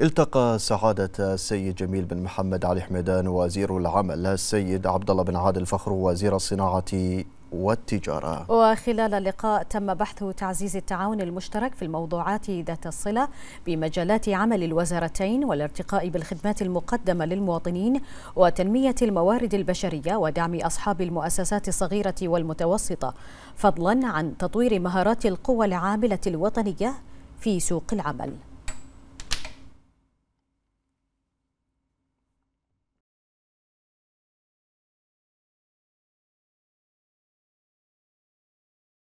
التقى سعادة السيد جميل بن محمد علي حميدان وزير العمل السيد عبد الله بن عادل فخر وزير الصناعة والتجارة وخلال اللقاء تم بحث تعزيز التعاون المشترك في الموضوعات ذات الصلة بمجالات عمل الوزارتين والارتقاء بالخدمات المقدمة للمواطنين وتنمية الموارد البشرية ودعم أصحاب المؤسسات الصغيرة والمتوسطة فضلا عن تطوير مهارات القوى العاملة الوطنية في سوق العمل